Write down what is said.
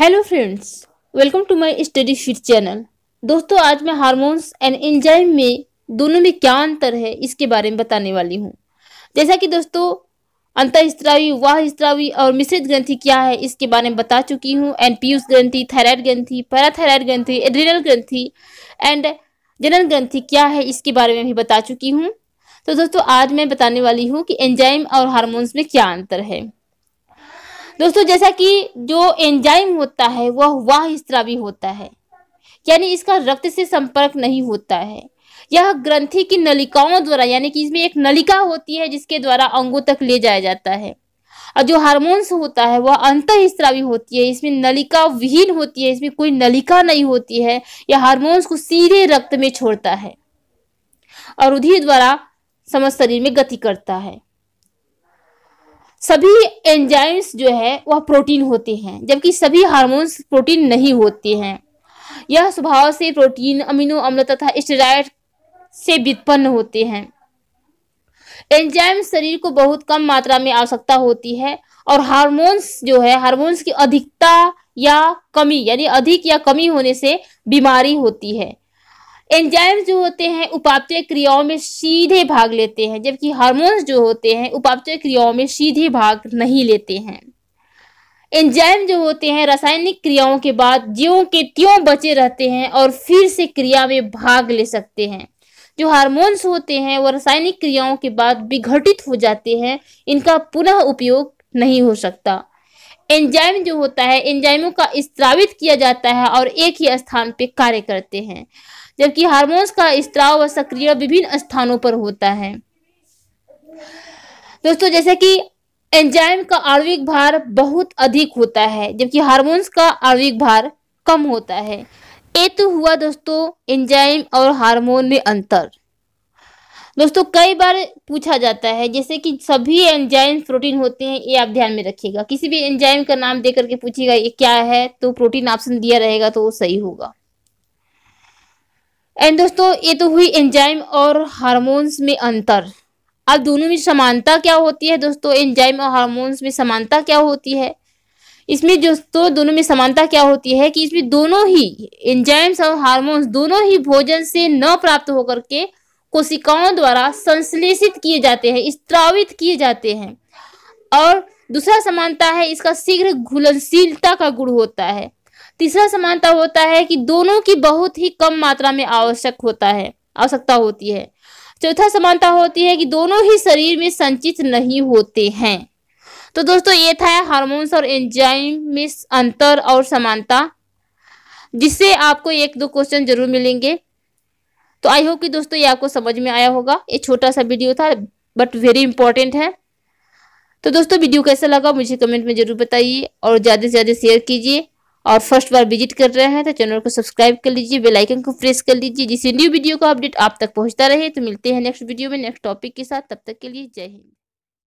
hello friends welcome to my study fit channel दोस्तों आज मैं हार्मोन्स एंड एंजाइम में दोनों में क्या अंतर है इसके बारे में बताने वाली हूँ जैसा कि दोस्तों स्त्रावी वाह स्त्रावी और मिश्रित ग्रंथि क्या है इसके बारे में बता चुकी हूँ एंड पीयूष ग्रंथि थायराइड ग्रंथि पैराथायराइड ग्रंथि एड्रिनल ग्रंथि एंड जनन ग्रंथि क्या है इसके बारे में भी बता चुकी हूँ तो दोस्तों आज मैं बताने वाली हूँ कि एंजाइम और हार्मोन्स में क्या अंतर है दोस्तों जैसा कि जो एंजाइम होता है वह वाह स्त्रावी होता है यानी इसका रक्त से संपर्क नहीं होता है यह ग्रंथि की नलिकाओं द्वारा यानी कि इसमें एक नलिका होती है जिसके द्वारा अंगों तक ले जाया जाता है और जो हार्मोन्स होता है वह अंत स्त्रावी होती है इसमें नलिका विहीन होती है इसमें कोई नलिका नहीं होती है यह हार्मोन्स को सीधे रक्त में छोड़ता है और उधि द्वारा समस्त शरीर में गति करता है सभी एंजाइम्स जो है वह प्रोटीन होते हैं जबकि सभी हार्मोन्स प्रोटीन नहीं होते हैं यह स्वभाव से प्रोटीन अमीनो अम्ल तथा स्टेराइड से व्युत्पन्न होते हैं एंजाइम शरीर को बहुत कम मात्रा में आवश्यकता होती है और हार्मोन्स जो है हार्मोन्स की अधिकता या कमी यानी अधिक या कमी होने से बीमारी होती है एंजाइम्स जो होते हैं उपापचय क्रियाओं में सीधे भाग लेते हैं जबकि हार्मोन्स जो होते हैं उपापचय क्रियाओं में सीधे भाग नहीं लेते हैं एंजाइम जो होते हैं रासायनिक क्रियाओं के बाद ज्यों के त्यों बचे रहते हैं और फिर से क्रिया में भाग ले सकते हैं जो हार्मोन्स होते हैं वो रासायनिक क्रियाओं के बाद विघटित हो जाते हैं इनका पुनः उपयोग नहीं हो सकता एंजाइम जो होता है एंजाइमों का स्त्रावित किया जाता है और एक ही स्थान पर कार्य करते हैं जबकि हार्मोन्स का स्त्राव व सक्रिय विभिन्न स्थानों पर होता है दोस्तों जैसे कि एंजाइम का आणविक भार बहुत अधिक होता है जबकि हार्मोन्स का आणविक भार कम होता है ये तो हुआ दोस्तों एंजाइम और हार्मोन में अंतर दोस्तों कई बार पूछा जाता है जैसे कि सभी एंजाइम प्रोटीन होते हैं ये आप ध्यान में रखिएगा किसी भी एंजाइम का नाम दे करके पूछिएगा ये क्या है तो प्रोटीन ऑप्शन दिया रहेगा तो वो सही होगा एंड दोस्तों ये तो हुई एंजाइम और हार्मोन्स में अंतर अब दोनों में समानता क्या होती है दोस्तों एंजाइम और हार्मोन्स में समानता क्या होती है इसमें दोस्तों दोनों में समानता क्या होती है कि इसमें दोनों ही एंजाइम्स और हार्मोन्स दोनों ही भोजन से न प्राप्त होकर के कोशिकाओं द्वारा संश्लेषित किए जाते हैं स्त्रावित किए जाते हैं और दूसरा समानता है इसका शीघ्र घुलनशीलता का गुण होता है तीसरा समानता होता है कि दोनों की बहुत ही कम मात्रा में आवश्यक होता है आवश्यकता होती है चौथा समानता होती है कि दोनों ही शरीर में संचित नहीं होते हैं तो दोस्तों ये था हार्मोन्स और एंजाइम में अंतर और समानता जिससे आपको एक दो क्वेश्चन जरूर मिलेंगे तो आई होप कि दोस्तों ये आपको समझ में आया होगा ये छोटा सा वीडियो था बट वेरी इंपॉर्टेंट है तो दोस्तों वीडियो कैसा लगा मुझे कमेंट में ज़रूर बताइए और ज़्यादा से ज़्यादा शेयर कीजिए और फर्स्ट बार विजिट कर रहे हैं तो चैनल को सब्सक्राइब कर लीजिए बेलाइकन को प्रेस कर लीजिए जिससे न्यू वीडियो का अपडेट आप तक पहुँचता रहे तो मिलते हैं नेक्स्ट वीडियो में नेक्स्ट टॉपिक के साथ तब तक के लिए जय हिंद